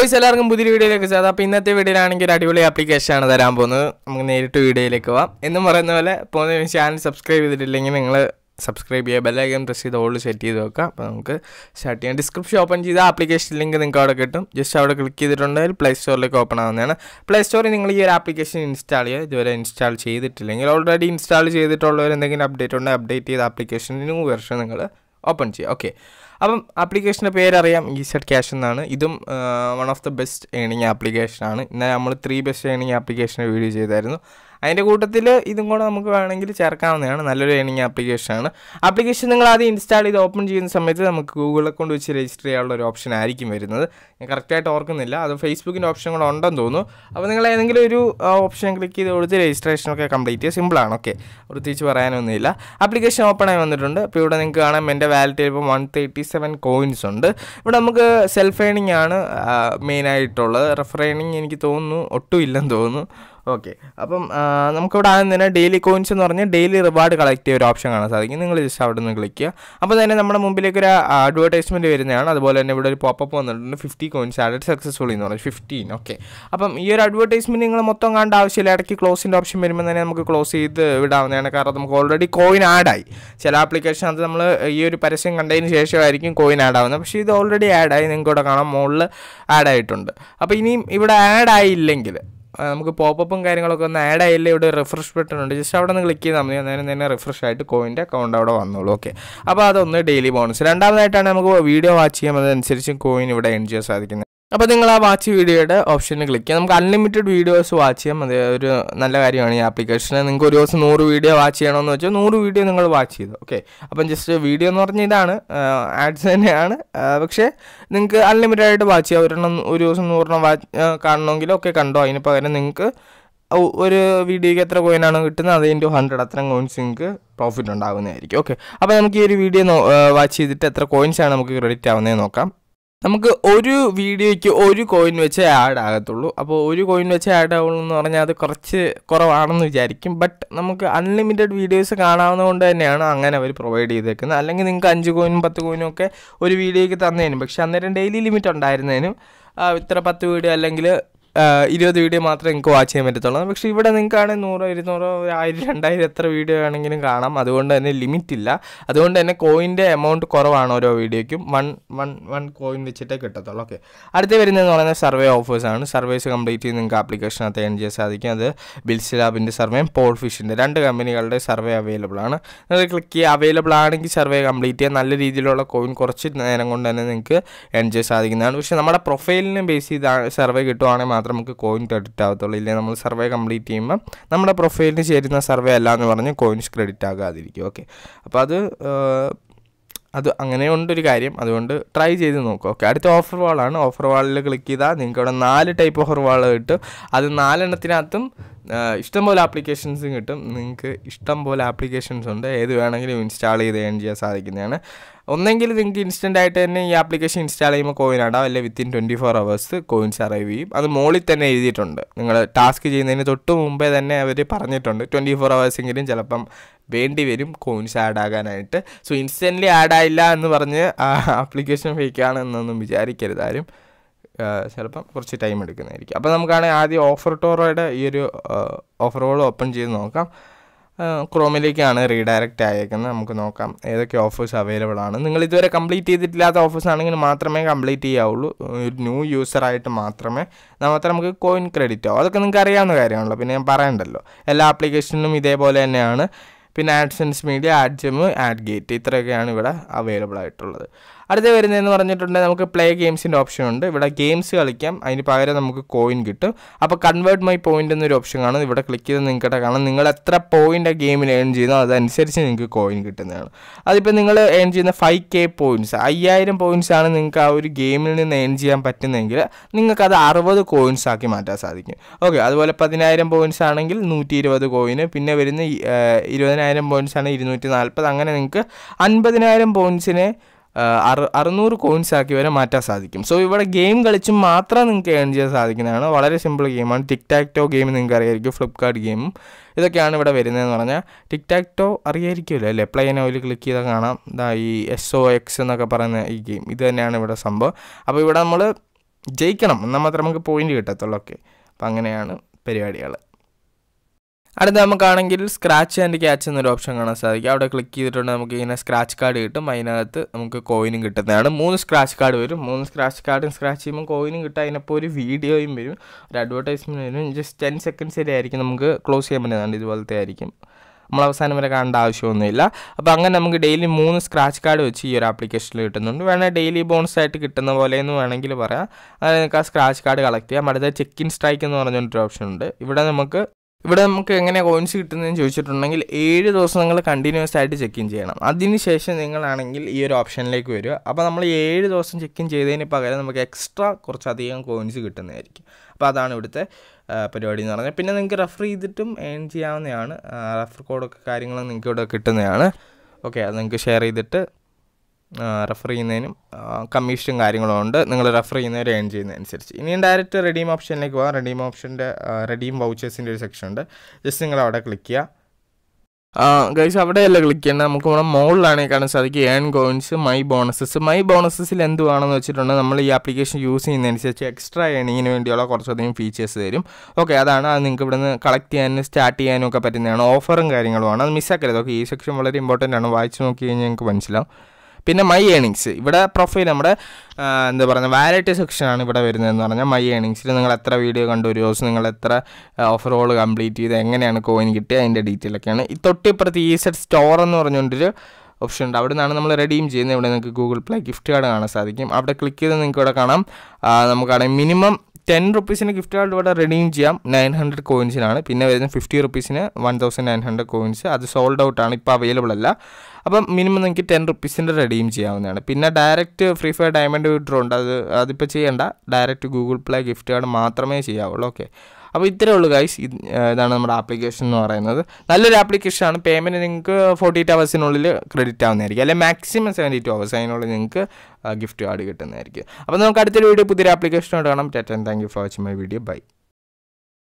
guys എല്ലാവർക്കും പുതിയ വീഡിയോയിലേക്ക് സാധാ അപ്പോൾ ഇന്നത്തെ വീഡിയോയിലാണെങ്കിൽ ഒരു അടിപൊളി ആണ് തരാൻ പോകുന്നത് നമുക്ക് നേരിട്ട് വീഡിയോയിലേക്ക് പോവാം എന്നും പറയുന്ന പോലെ പോകുന്ന ചാനൽ സബ്സ്ക്രൈബ് ചെയ്തിട്ടില്ലെങ്കിൽ നിങ്ങൾ സബ്സ്ക്രൈബ് ചെയ്യുക ബെല്ലൈക്കൻ പ്രസ് ചെയ്ത് ഓൾ സെറ്റ് ചെയ്ത് വെക്കാം അപ്പോൾ നമുക്ക് സ്റ്റാർട്ട് ചെയ്യാം ഡിസ്ക്രിപ്ഷൻ ഓപ്പൺ ചെയ്ത ആപ്ലിക്കേഷൻ ലിങ്ക് നിങ്ങൾക്ക് അവിടെ കിട്ടും ജസ്റ്റ് അവിടെ ക്ലിക്ക് ചെയ്തിട്ടുണ്ടെങ്കിൽ പ്ലേ സ്റ്റോറിലേക്ക് ഓപ്പൺ ആവുന്നതാണ് പ്ലേ സ്റ്റോറിൽ നിങ്ങൾ ഈ ഒരു ആപ്ലിക്കേഷൻ ഇൻസ്റ്റാൾ ചെയ്യുക ഇതുവരെ ഇൻസ്റ്റാൾ ചെയ്തിട്ടില്ലെങ്കിൽ ഓൾറെഡി ഇൻസ്റ്റാൾ ചെയ്തിട്ടുള്ളവർ എന്തെങ്കിലും അപ്ഡേറ്റ് ഉണ്ടെങ്കിൽ അപ്ഡേറ്റ് ചെയ്ത ആപ്ലിക്കേഷൻ ന്യൂ വെർഷൻ നിങ്ങൾ ഓപ്പൺ ചെയ്യുക ഓക്കെ അപ്പം ആപ്ലിക്കേഷൻ്റെ പേരറിയാം ഈസെഡ് ക്യാഷ് എന്നാണ് ഇതും വൺ ഓഫ് ദ ബെസ്റ്റ് ഏണിങ് ആപ്ലിക്കേഷനാണ് ഇന്ന് നമ്മൾ ത്രീ ബെസ്റ്റ് ഏണിങ് ആപ്ലിക്കേഷൻ്റെ വീഡിയോ ചെയ്തായിരുന്നു അതിൻ്റെ കൂട്ടത്തിൽ ഇതും കൂടെ നമുക്ക് വേണമെങ്കിൽ ചേർക്കാവുന്നതാണ് നല്ലൊരു ഏണിംഗ് ആപ്ലിക്കേഷനാണ് ആപ്ലിക്കേഷൻ നിങ്ങൾ ആദ്യം ഇൻസ്റ്റാൾ ചെയ്ത് ഓപ്പൺ ചെയ്യുന്ന സമയത്ത് നമുക്ക് ഗൂഗിൾ അക്കൗണ്ട് വെച്ച് രജിസ്റ്റർ ചെയ്യാനുള്ള ഒരു ഓപ്ഷൻ ആയിരിക്കും വരുന്നത് ഞാൻ കറക്റ്റായിട്ട് ഓർക്കുന്നില്ല അത് ഫേസ്ബുക്കിൻ്റെ ഓപ്ഷൻ കൂടെ ഉണ്ടെന്ന് തോന്നുന്നു അപ്പോൾ നിങ്ങൾ ഏതെങ്കിലും ഒരു ഓപ്ഷൻ ക്ലിക്ക് ചെയ്ത് കൊടുത്ത് രജിസ്ട്രേഷനൊക്കെ കംപ്ലീറ്റ് ചെയ്യുക സിമ്പിളാണ് ഓക്കെ പ്രത്യേകിച്ച് പറയാനൊന്നുമില്ല ആപ്ലിക്കേഷൻ ഓപ്പൺ ആയി വന്നിട്ടുണ്ട് അപ്പോൾ ഇവിടെ നിങ്ങൾക്ക് കാണാം എൻ്റെ വാലറ്റിൽ ഇപ്പോൾ വൺ തേർട്ടി സെവൻ കോയിൻസ് ഉണ്ട് ഇവിടെ നമുക്ക് സെൽഫ് ഏണിംഗ് ആണ് മെയിനായിട്ടുള്ളത് റെഫർ ഏണിംഗ് എനിക്ക് തോന്നുന്നു ഒട്ടും ഇല്ലെന്ന് തോന്നുന്നു ഓക്കെ അപ്പം നമുക്കിവിടെ ആദ്യം തന്നെ ഡെയിലി കോയിൻസ് എന്ന് പറഞ്ഞാൽ ഡെയിലി റിവാർഡ് കളക്ട് ചെയ്യുന്ന ഒരു ഓപ്ഷൻ കാണാൻ സാധിക്കും നിങ്ങൾ ജസ്റ്റ് അവിടെ നിന്ന് ക്ലിക്ക് ചെയ്യുക അപ്പോൾ തന്നെ നമ്മുടെ മുമ്പിലേക്ക് ഒരു അഡ്വർടൈസ്മെൻറ്റ് വരുന്നതാണ് അതുപോലെ തന്നെ ഇവിടെ ഒരു പോപ്പപ്പ് വന്നിട്ടുണ്ട് ഫിഫ്റ്റി കോയിൻസ് ആഡ് സക്സസ്ഫുൾ എന്ന് പറഞ്ഞു ഫിഫ്റ്റീൻ ഓക്കെ അപ്പം ഈ ഒരു അഡ്വർടൈസ്മെൻറ്റ് നിങ്ങൾ മൊത്തം കണ്ട ആവശ്യമില്ല ഇടയ്ക്ക് ക്ലോസിൻ്റെ ഓപ്ഷൻ വരുമ്പോൾ തന്നെ നമുക്ക് ക്ലോസ് ചെയ്ത് വിടാവുന്നതാണ് കാരണം നമുക്ക് ഓൾറെഡി കോയിൻ ആഡായി ചില അത് നമ്മൾ ഈ ഒരു പരസ്യം കണ്ടതിന് ശേഷമായിരിക്കും കോയിൻ ആഡ് ആവുന്നത് പക്ഷേ ഇത് ഓൾറെഡി ആഡായി നിങ്ങൾക്ക് ഇവിടെ കാണാം മുകളിൽ ആഡായിട്ടുണ്ട് അപ്പോൾ ഇനിയും ഇവിടെ ആഡ് ആയില്ലെങ്കിൽ നമുക്ക് പോപ്പും കാര്യങ്ങളൊക്കെ ഒന്ന് ആഡ് ആയില്ലേ ഇവിടെ റിഫ്രഷ് ബട്ടൺ ഉണ്ട് ജസ്റ്റ് അവിടെ നിന്ന് ക്ലിക്ക് ചെയ്താൽ മതി അന്നേരം തന്നെ റിഫ്രഷ് ആയിട്ട് കോയിൻ്റെ അക്കൗണ്ട് അവിടെ വന്നോളൂ ഓക്കെ അപ്പോൾ അതൊന്ന് ഡെയിലി ബോണസ് രണ്ടാമതായിട്ടാണ് നമുക്ക് വീഡിയോ വാച്ച് ചെയ്യാൻ അതനുസരിച്ച് കോയിൻ ഇവിടെ എൻ ചെയ്യാൻ സാധിക്കുന്നത് അപ്പോൾ നിങ്ങൾ ആ വാച്ച് വീഡിയോയുടെ ഓപ്ഷനിൽ ക്ലിക്ക് ചെയ്യാം നമുക്ക് അൺലിമിറ്റഡ് വീഡിയോസ് വാച്ച് ചെയ്യാം അതെ ഒരു നല്ല കാര്യമാണ് ഈ ആപ്ലിക്കേഷന് നിങ്ങൾക്ക് ഒരു ദിവസം നൂറ് വീഡിയോ വാച്ച് ചെയ്യണമെന്ന് വെച്ചാൽ നൂറ് വീഡിയോ നിങ്ങൾ വാച്ച് ചെയ്തു ഓക്കെ അപ്പം ജസ്റ്റ് വീഡിയോ എന്ന് പറഞ്ഞാൽ ഇതാണ് ആഡ്സ് തന്നെയാണ് പക്ഷേ നിങ്ങൾക്ക് അൺലിമിറ്റഡ് ആയിട്ട് വാച്ച് ചെയ്യാം ഒരെണ്ണം ഒരു ദിവസം നൂറെണ്ണം വാച്ച് കാണണമെങ്കിൽ ഒക്കെ കണ്ടോ അതിന് പകരം നിങ്ങൾക്ക് ഒരു വീഡിയോയ്ക്ക് എത്ര കോയിനാണ് കിട്ടുന്നത് അതേ ഇൻറ്റു ഹൺഡ്രഡ് അത്ര കോയിൻസ് നിങ്ങൾക്ക് പ്രോഫിറ്റ് ഉണ്ടാകുന്നതായിരിക്കും ഓക്കെ അപ്പോൾ നമുക്ക് ഈ ഒരു വീഡിയോ വാച്ച് ചെയ്തിട്ട് എത്ര കോയിൻസാണ് നമുക്ക് ക്രെഡിറ്റ് ആവുന്നതെന്ന് നോക്കാം നമുക്ക് ഒരു വീഡിയോയ്ക്ക് ഒരു കോയിൻ വെച്ചേ ആഡ് ആകത്തുള്ളൂ അപ്പോൾ ഒരു കോയിൻ വെച്ചേ ആഡ് ആവുള്ളൂ എന്ന് പറഞ്ഞാൽ അത് കുറച്ച് കുറവാണെന്ന് വിചാരിക്കും ബട്ട് നമുക്ക് അൺലിമിറ്റഡ് വീഡിയോസ് കാണാവുന്നത് കൊണ്ട് തന്നെയാണ് അങ്ങനെ അവർ പ്രൊവൈഡ് ചെയ്തേക്കുന്നത് അല്ലെങ്കിൽ നിങ്ങൾക്ക് അഞ്ച് കോയിനും പത്ത് കോയിനും ഒക്കെ ഒരു വീഡിയോയ്ക്ക് തന്നേനും പക്ഷേ അന്നേരം ഡെയിലി ലിമിറ്റ് ഉണ്ടായിരുന്നതിനും ഇത്ര പത്ത് വീഡിയോ അല്ലെങ്കിൽ ഇരുപത് വീഡിയോ മാത്രമേ നിങ്ങൾക്ക് വാച്ച് ചെയ്യാൻ പറ്റത്തുള്ളൂ പക്ഷേ ഇവിടെ നിങ്ങൾക്കാണ് നൂറോ ഇരുന്നൂറോ ആയിരം രണ്ടായിരം എത്ര വീഡിയോ ആണെങ്കിലും കാണാം അതുകൊണ്ട് തന്നെ ലിമിറ്റ് ഇല്ല അതുകൊണ്ട് തന്നെ കോയിൻ്റെ എമൗണ്ട് കുറവാണ് ഓരോ വീഡിയോയ്ക്കും വൺ വൺ വൺ കോയിൻ വെച്ചിട്ടേ കിട്ടത്തുള്ളൂ ഓക്കെ അടുത്ത് വരുന്നതെന്ന് പറയുന്നത് സർവേ ഓഫേഴ്സാണ് സർവേസ് കംപ്ലീറ്റ് ചെയ്ത് നിങ്ങൾക്ക് ആപ്ലിക്കേഷനകത്ത് എൻ ചെയ്യാൻ സാധിക്കും അത് ബിൽസ് ലാബിൻ്റെ സർവേയും പോൾ ഫിഷിൻ്റെ രണ്ട് കമ്പനികളുടെ സർവേ അവൈലബിൾ ആണ് നിങ്ങൾ ക്ലിക്ക് ചെയ്യുക അവൈലബിൾ ആണെങ്കിൽ സർവേ കംപ്ലീറ്റ് ചെയ്യാൻ നല്ല രീതിയിലുള്ള കോയിൻ കുറച്ച് നേരം കൊണ്ട് തന്നെ നിങ്ങൾക്ക് എൻ ചെയ്യാൻ സാധിക്കുന്നതാണ് പക്ഷേ നമ്മുടെ പ്രൊഫൈലിനെ ബേസ് ചെയ്ത് സർവേ കിട്ടുവാണെങ്കിൽ മാത്രം നമുക്ക് കോയിൻ ക്രെഡിറ്റ് ആകത്തുള്ളൂ ഇല്ലെങ്കിൽ നമ്മൾ സർവേ കംപ്ലീറ്റ് ചെയ്യുമ്പോൾ നമ്മുടെ പ്രൊഫൈലിന് ചേരുന്ന സർവേ അല്ല എന്ന് പറഞ്ഞ് കോയിൻസ് ക്രെഡിറ്റ് ആകാതിരിക്കും ഓക്കെ അപ്പോൾ അത് അത് അങ്ങനെ ഉണ്ടൊരു കാര്യം അതുകൊണ്ട് ട്രൈ ചെയ്ത് നോക്കുക ഓക്കെ അടുത്ത ഓഫർ വാളാണ് ഓഫർ വാളിൽ ക്ലിക്ക് ചെയ്താൽ നിങ്ങൾക്ക് അവിടെ നാല് ടൈപ്പ് ഓഫർ വാൾ കിട്ടും അത് നാലെണ്ണത്തിനകത്തും ഇഷ്ടംപോലെ ആപ്ലിക്കേഷൻസ് കിട്ടും നിങ്ങൾക്ക് ഇഷ്ടം പോലെ ആപ്ലിക്കേഷൻസ് ഉണ്ട് ഏത് വേണമെങ്കിലും ഇൻസ്റ്റാൾ ചെയ്ത് ഏൺ ചെയ്യാൻ സാധിക്കുന്നതാണ് ഒന്നെങ്കിൽ നിങ്ങൾക്ക് ഇൻസ്റ്റൻ്റ് ആയിട്ട് തന്നെ ഈ ആപ്ലിക്കേഷൻ ഇൻസ്റ്റാൾ ചെയ്യുമ്പോൾ കോയിൻ ആടാം അല്ലെങ്കിൽ within twenty four hours coins arrive ചെയ്യും അത് മുകളിൽ തന്നെ എഴുതിയിട്ടുണ്ട് നിങ്ങൾ ടാസ്ക് ചെയ്യുന്നതിന് തൊട്ട് മുമ്പേ തന്നെ അവർ പറഞ്ഞിട്ടുണ്ട് ട്വൻറ്റി ഫോർ അവേഴ്സെങ്കിലും ചിലപ്പം വേണ്ടി വരും കോയിൻസ് ആഡ് ആകാനായിട്ട് സോ ഇൻസ്റ്റൻ്റ്ലി ആഡ് ആയില്ല എന്ന് പറഞ്ഞ് ആപ്ലിക്കേഷൻ ഫേക്കാണ് എന്നൊന്നും വിചാരിക്കരുതാരും ചിലപ്പം കുറച്ച് ടൈം എടുക്കുന്നതായിരിക്കും അപ്പോൾ നമുക്കാണെങ്കിൽ ആദ്യം ഓഫർ ടോറോയുടെ ഈ ഒരു ഓഫർ ബോർഡ് ഓപ്പൺ ചെയ്ത് നോക്കാം ക്രോമിലേക്കാണ് റീഡയറക്റ്റ് അയക്കുന്നത് നമുക്ക് നോക്കാം ഏതൊക്കെ ഓഫേഴ്സ് അവൈലബിൾ ആണ് നിങ്ങൾ ഇതുവരെ കംപ്ലീറ്റ് ചെയ്തിട്ടില്ലാത്ത ഓഫേഴ്സ് ആണെങ്കിൽ മാത്രമേ കംപ്ലീറ്റ് ചെയ്യാവുള്ളൂ ഒരു ന്യൂ യൂസറായിട്ട് മാത്രമേ മാത്രമേ നമുക്ക് കോയിൻ ക്രെഡിറ്റ് ആവും അതൊക്കെ നിങ്ങൾക്ക് അറിയാവുന്ന കാര്യമാണല്ലോ പിന്നെ ഞാൻ പറയണ്ടല്ലോ എല്ലാ ആപ്ലിക്കേഷനിലും ഇതേപോലെ തന്നെയാണ് പിന്നെ AdSense media AdGem AdGate ഇത്രയൊക്കെയാണ് ഇവിടെ അവൈലബിൾ ആയിട്ടുള്ളത് അടുത്ത വരുന്നതെന്ന് പറഞ്ഞിട്ടുണ്ടെങ്കിൽ നമുക്ക് പ്ലേ ഗെയിംസിൻ്റെ ഓപ്ഷൻ ഉണ്ട് ഇവിടെ ഗെയിംസ് കളിക്കാം അതിന് പകരം നമുക്ക് കോയിൻ കിട്ടും അപ്പോൾ കൺവേർട്ട് മൈ പോയിൻ്റ് എന്നൊരു ഓപ്ഷൻ കാണും ഇവിടെ ക്ലിക്ക് ചെയ്ത് നിങ്ങൾക്ക് കാണാം നിങ്ങൾ എത്ര പോയിൻ്റ് ആ ഗെയിമിൽ ഏൺ ചെയ്യുന്നോ അതനുസരിച്ച് നിങ്ങൾക്ക് കോയിൻ കിട്ടുന്നതാണ് അതിപ്പോൾ നിങ്ങൾ ഏൺ ചെയ്യുന്ന ഫൈവ് കെ പോയിൻറ്റ്സ് അയ്യായിരം പോയിൻസ് ആണ് നിങ്ങൾക്ക് ആ ഒരു ഗെയിമിൽ നിന്ന് ഏൺ ചെയ്യാൻ പറ്റുന്നതെങ്കിൽ നിങ്ങൾക്കത് അറുപത് കോയിൻസ് ആക്കി മാറ്റാൻ സാധിക്കും ഓക്കെ അതുപോലെ പതിനായിരം പോയിൻസ് ആണെങ്കിൽ നൂറ്റി ഇരുപത് കോയിന് പിന്നെ വരുന്ന ഇരുപതിനായിരം പോയിൻസ് ആണ് ഇരുന്നൂറ്റി നാൽപ്പത് അങ്ങനെ നിങ്ങൾക്ക് അൻപതിനായിരം പോയിൻസിനെ അറു അറുന്നൂറ് കോയിൻസ് ആക്കി വരെ മാറ്റാൻ സാധിക്കും സോ ഇവിടെ ഗെയിം കളിച്ച് മാത്രം നിങ്ങൾക്ക് ഏൺ ചെയ്യാൻ സാധിക്കുന്നതാണ് വളരെ സിമ്പിൾ ഗെയിമാണ് ടിക് ടാക് ടോ ഗെയിം നിങ്ങൾക്ക് അറിയായിരിക്കും ഫ്ലിപ്കാർട്ട് ഗെയിമും ഇതൊക്കെയാണ് ഇവിടെ വരുന്നതെന്ന് പറഞ്ഞാൽ ടിക് ടാക് ടോ അറിയായിരിക്കുമല്ലോ അല്ലേ പ്ലേ ഓയിൽ ക്ലിക്ക് ചെയ്താൽ കാണാം ഇതാ ഈ എസ് ഒ എക്സ് എന്നൊക്കെ പറയുന്ന ഈ ഗെയിം ഇത് തന്നെയാണ് ഇവിടെ സംഭവം അപ്പോൾ ഇവിടെ നമ്മൾ ജയിക്കണം എന്നാൽ മാത്രമേ നമുക്ക് പോയിൻ്റ് കിട്ടത്തുള്ളൂ ഓക്കെ അപ്പം അങ്ങനെയാണ് പരിപാടികൾ അടുത്ത നമുക്കാണെങ്കിൽ സ്ക്രാച്ച് ആൻഡ് ക്യാച്ച് എന്നൊരു ഓപ്ഷൻ കാണാൻ സാധിക്കും അവിടെ ക്ലിക്ക് ചെയ്തിട്ടുണ്ട് നമുക്ക് ഇങ്ങനെ സ്ക്രാച്ച് കാർഡ് കിട്ടും അതിനകത്ത് നമുക്ക് കോയിനും കിട്ടുന്നതാണ് മൂന്ന് സ്ക്രാച്ച് കാർഡ് വരും മൂന്ന് സ്ക്രാച്ച് കാർഡും സ്ക്രാച്ച് ചെയ്യുമ്പോൾ കോയിനും കിട്ടും അതിനപ്പോൾ ഒരു വീഡിയോയും വരും ഒരു അഡ്വർടൈസ്മെൻറ്റ് വരും ജസ്റ്റ് ടെൻ സെക്കൻഡ്സ് വരെ ആയിരിക്കും നമുക്ക് ക്ലോസ് ചെയ്യാൻ പറ്റുന്നതാണ് ഇതുപോലത്തെ ആയിരിക്കും നമ്മൾ അവസാനം വരെ കാണേണ്ട ആവശ്യമൊന്നുമില്ല അപ്പോൾ അങ്ങനെ നമുക്ക് ഡെയിലി മൂന്ന് സ്ക്രാച്ച് കാർഡ് വെച്ച് ഈ ഒരു ആപ്ലിക്കേഷനിൽ കിട്ടുന്നുണ്ട് വേണമെങ്കിൽ ഡെയിലി ബോണസ് ആയിട്ട് കിട്ടുന്ന പോലെ എന്ന് വേണമെങ്കിൽ പറയാം അതായത് നിങ്ങൾക്ക് ആ സ്ക്രാച്ച് കാർഡ് കളക്ട് ചെയ്യാം അടുത്ത ചെക്ക് ഇൻ സ്ട്രൈക്ക് എന്ന് പറഞ്ഞൊരു ഓപ്ഷൻ ഉണ്ട് ഇവിടെ നമുക്ക് ഇവിടെ നമുക്ക് എങ്ങനെ കോയിൻസ് കിട്ടുന്നതെന്ന് ചോദിച്ചിട്ടുണ്ടെങ്കിൽ ഏഴ് ദിവസം നിങ്ങൾ കണ്ടിന്യൂസ് ആയിട്ട് ചെക്ക് ഇൻ ചെയ്യണം അതിനുശേഷം നിങ്ങളാണെങ്കിൽ ഈ ഒരു ഓപ്ഷനിലേക്ക് വരിക അപ്പോൾ നമ്മൾ ഏഴ് ദിവസം ചെക്ക് ഇൻ ചെയ്തതിന് പകരം നമുക്ക് എക്സ്ട്രാ കുറച്ചധികം കോയിൻസ് കിട്ടുന്നതായിരിക്കും അപ്പോൾ അതാണ് ഇവിടുത്തെ പരിപാടി എന്ന് പറഞ്ഞാൽ പിന്നെ നിങ്ങൾക്ക് റെഫർ ചെയ്തിട്ടും ഏൺ ചെയ്യാവുന്നതാണ് റെഫർ കോഡൊക്കെ കാര്യങ്ങളും നിങ്ങൾക്ക് ഇവിടെ കിട്ടുന്നതാണ് ഓക്കെ അത് നിങ്ങൾക്ക് ഷെയർ ചെയ്തിട്ട് റെഫർ ചെയ്യുന്നതിനും കമ്മീഷനും കാര്യങ്ങളും ഉണ്ട് നിങ്ങൾ റെഫർ ചെയ്യുന്നവർ ഏൺ ചെയ്യുന്നതനുസരിച്ച് ഇനിയും ഡയറക്റ്റ് റെഡീം ഓപ്ഷനിലേക്ക് പോകാം റെഡീം ഓപ്ഷൻ്റെ റെഡീം വൗച്ചേഴ്സിൻ്റെ ഒരു സെക്ഷൻ ഉണ്ട് ജസ്റ്റ് നിങ്ങൾ അവിടെ ക്ലിക്ക് ചെയ്യുക ഗൈസ് അവിടെയല്ല ക്ലിക്ക് ചെയ്യേണ്ടത് നമുക്ക് നമ്മുടെ മുകളിലാണ് കാണാൻ സാധിക്കും earn coins my bonuses my ബോണസസിൽ എന്തുവാണെന്ന് വെച്ചിട്ടുണ്ടെങ്കിൽ നമ്മൾ ഈ ആപ്ലിക്കേഷൻ യൂസ് ചെയ്യുന്നതനുസരിച്ച് എക്സ്ട്രാ ഏണിങ്ങിന് വേണ്ടിയുള്ള കുറച്ചധികം ഫീച്ചേഴ്സ് തരും ഓക്കെ അതാണ് അത് നിങ്ങൾക്ക് ഇവിടുന്ന് കളക്ട് ചെയ്യാനും സ്റ്റാർട്ട് ചെയ്യാനും ഒക്കെ പറ്റുന്നതാണ് ഓഫറും കാര്യങ്ങളുമാണ് അത് മിസ്സാക്കരുത് ഓക്കെ ഈ സെക്ഷൻ വളരെ ഇമ്പോർട്ടൻ്റ് ആണ് വായിച്ച് നോക്കി കഴിഞ്ഞാൽ നിങ്ങൾക്ക് മനസ്സിലാവും പിന്നെ മൈ ഏണിങ്സ് ഇവിടെ പ്രൊഫൈൽ നമ്മുടെ എന്താ പറയുക വാലറ്റ് സെക്ഷനാണ് ഇവിടെ വരുന്നതെന്ന് പറഞ്ഞാൽ മൈ ഏണിങ്സിൽ നിങ്ങൾ എത്ര വീഡിയോ കണ്ടു ഒരു ദിവസം നിങ്ങൾ എത്ര ഓഫർ ഓൾ കംപ്ലീറ്റ് ചെയ്ത് എങ്ങനെയാണ് കോയിൻ കിട്ടിയത് അതിൻ്റെ ഡീറ്റെയിൽ ഒക്കെയാണ് ഈ തൊട്ടിപ്പുറത്ത് സെറ്റ് സ്റ്റോർ എന്ന് പറഞ്ഞുകൊണ്ടൊരു ഓപ്ഷൻ ഉണ്ട് അവിടെ നിന്നാണ് നമ്മൾ റെഡീം ചെയ്യുന്നത് ഇവിടെ നിങ്ങൾക്ക് ഗൂഗിൾ പ്ലേ ഗിഫ്റ്റ് കാർഡ് കാണാൻ സാധിക്കും അവിടെ ക്ലിക്ക് ചെയ്ത് നിങ്ങൾക്ക് ഇവിടെ കാണാം നമുക്കാണെങ്കിൽ മിനിമം ടെൻ റുപ്പീസിന് ഗിഫ്റ്റ് കാർഡ് ഇവിടെ റിഡീം ചെയ്യാം നയൻ ഹൺഡ്രഡ് കോയിൻസിനാണ് പിന്നെ വരുന്ന ഫിഫ്റ്റി റുപ്പീസിന് one thousand nine hundred coins അത് സോൾഡ് ഔട്ട് ആണ് ഇപ്പോൾ അവൈലബിൾ അല്ല അപ്പം മിനിമം നിങ്ങൾക്ക് ടെൻ റുപ്പീസിൻ്റെ റെഡീം ചെയ്യാവുന്നതാണ് പിന്നെ direct Free Fire diamond withdraw ഉണ്ട് അത് അതിപ്പോൾ ചെയ്യേണ്ട direct Google Play gift card മാത്രമേ ചെയ്യാവുള്ളൂ ഓക്കെ അപ്പോൾ ഇത്രേ ഉള്ളൂ ഗൈസ് ഇതാണ് നമ്മുടെ ആപ്ലിക്കേഷൻ എന്ന് പറയുന്നത് നല്ലൊരു ആപ്ലിക്കേഷനാണ് പേയ്മെൻറ്റ് നിങ്ങൾക്ക് ഫോർട്ടി എയ്റ്റ് അവേഴ്സിനുള്ളിൽ ക്രെഡിറ്റ് ആവുന്നതായിരിക്കും അല്ലെങ്കിൽ മാക്സിമം സെവൻറ്റി ടു അവേഴ്സ് അതിനുള്ളിൽ നിങ്ങൾക്ക് ഗിഫ്റ്റ് കാർഡ് കിട്ടുന്നതായിരിക്കും അപ്പോൾ നമുക്ക് അടുത്തൊരു വീഡിയോ പുതിയൊരു ആപ്ലിക്കേഷനോട് കാണാം ടെറ്റൻ thank you for watching my video by